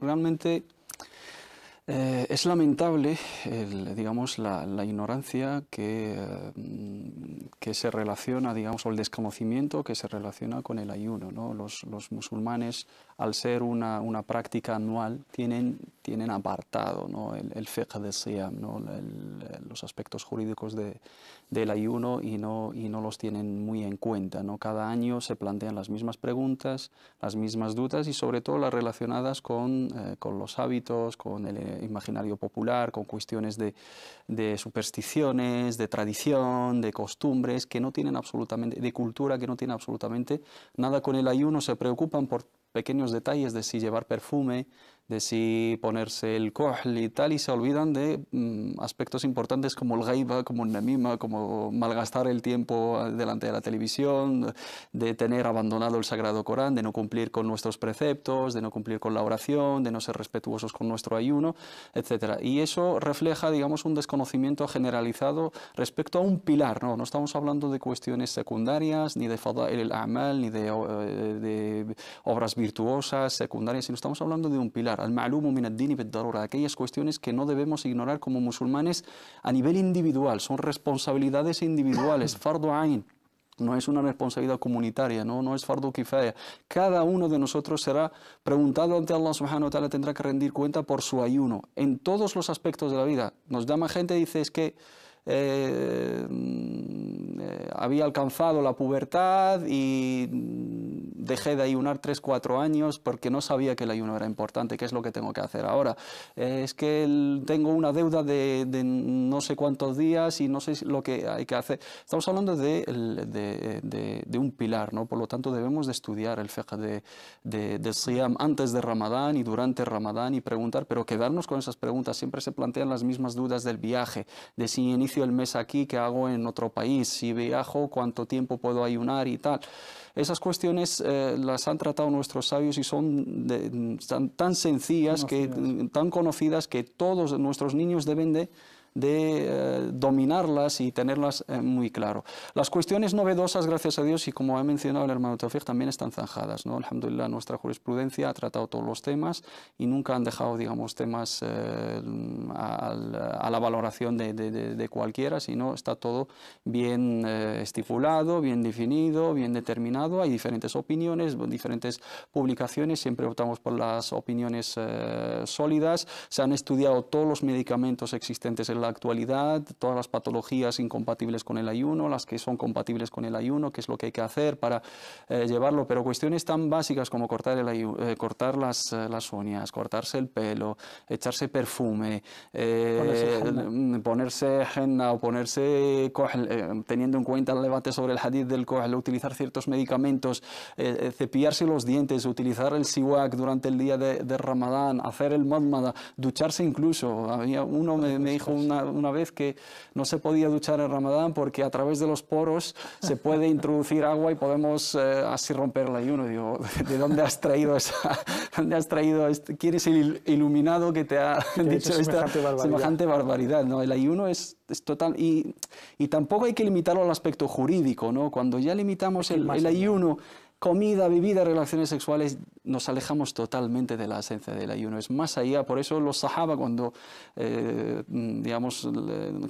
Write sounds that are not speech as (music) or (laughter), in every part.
realmente eh, es lamentable, digamos, la, ignorancia que, mm, que se relaciona, digamos, o el desconocimiento que se relaciona con el ayuno. Los, musulmanes, al ser una, una práctica anual, tienen tienen apartado el, el de los aspectos jurídicos del ayuno y no, los tienen muy en cuenta. Cada año se plantean las mismas preguntas, las mismas dudas y sobre todo las relacionadas con, eh, los hábitos, con el eh, imaginario popular, con cuestiones de, supersticiones, de tradición, de costumbres que no tienen absolutamente, de cultura que no tiene absolutamente nada con el ayuno, se preocupan por pequeños detalles de si llevar perfume, de si ponerse el kohl y tal, y se olvidan de mm, aspectos importantes como el gaiba, como el namima, como malgastar el tiempo ah, delante de la televisión, de tener abandonado el Sagrado Corán, de no cumplir con nuestros preceptos, de no cumplir con la oración, de no ser respetuosos con nuestro ayuno, etc. Y eso refleja, digamos, un desconocimiento generalizado respecto a un pilar, ¿no? No estamos hablando de cuestiones secundarias, ni de fada'il el amal, ni de, eh, de obras virtuosas secundarias, sino estamos hablando de un pilar al-ma'lumu min ad aquellas cuestiones que no debemos ignorar como musulmanes a nivel individual, son responsabilidades individuales, (coughs) fardu ain. No es una responsabilidad comunitaria, no, no es fardo kifaya. Cada uno de nosotros será preguntado ante Allah subhanahu wa ta'ala, tendrá que rendir cuenta por su ayuno, en todos los aspectos de la vida. Nos llama gente y dice, es que eh, mm, eh, había alcanzado la pubertad y dejé de ayunar 3-4 años porque no sabía que el ayuno era importante, ¿qué es lo que tengo que hacer ahora. Eh, es que tengo una deuda de, no sé cuántos días y no sé lo que hay que hacer. Estamos hablando de, un pilar, ¿no? Por lo tanto, debemos de estudiar el feja de, de, antes de Ramadán y durante Ramadán y preguntar, pero quedarnos con esas preguntas. Siempre se plantean las mismas dudas del viaje, de si inicio el mes aquí, qué hago en otro país, si viajo, cuánto tiempo puedo ayunar y tal. Esas cuestiones eh, las han tratado nuestros sabios y son tan, sencillas, Que, tan conocidas que todos nuestros niños deben de de eh, dominarlas y tenerlas eh, muy claro. Las cuestiones novedosas, gracias a Dios, y como ha mencionado el hermano Tawfiq, también están zanjadas. ¿no? Alhamdulillah, nuestra jurisprudencia ha tratado todos los temas y nunca han dejado, digamos, temas eh, a, la valoración de, cualquiera, sino está todo bien estipulado, bien definido, bien determinado. Hay diferentes opiniones, diferentes publicaciones, siempre optamos por las opiniones sólidas. Se han estudiado todos los medicamentos existentes en la actualidad, todas las patologías incompatibles con el ayuno, las que son compatibles con el ayuno, qué es lo que hay que hacer para eh, llevarlo, pero cuestiones tan básicas como cortar, el eh, cortar las, eh, las, uñas, cortarse el pelo, echarse perfume, mm, ponerse henna o ponerse teniendo en cuenta el debate sobre el hadith del kohl, utilizar ciertos medicamentos, cepillarse los dientes, utilizar el siwak durante el día de, Ramadán, hacer el madmada, ducharse incluso. Había uno me, dijo una, vez que no se podía duchar en Ramadán porque a través de los poros se puede introducir agua y podemos eh, así romper el ayuno. (laughs) ¿de dónde has traído esa? (laughs) ¿Dónde has traído este? ¿Quién es el iluminado que te ha (laughs) dicho esta semejante barbaridad? ¿no? El ayuno es, total. Y, tampoco hay que limitarlo al aspecto jurídico. ¿no? Cuando ya limitamos el, el ayuno comida, vivida, relaciones sexuales, nos alejamos totalmente de la esencia del ayuno. Es más allá, por eso los sahaba, cuando eh, digamos,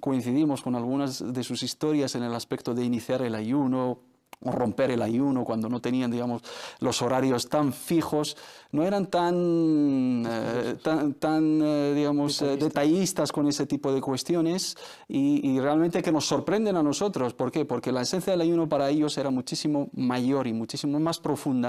coincidimos con algunas de sus historias en el aspecto de iniciar el ayuno, romper el ayuno cuando no tenían, digamos, los horarios tan fijos, no eran tan, eh, tan, eh, digamos, eh, detallistas con ese tipo de cuestiones y, realmente que nos sorprenden a nosotros. ¿Por qué? Porque la esencia del ayuno para ellos era muchísimo mayor y muchísimo más profunda.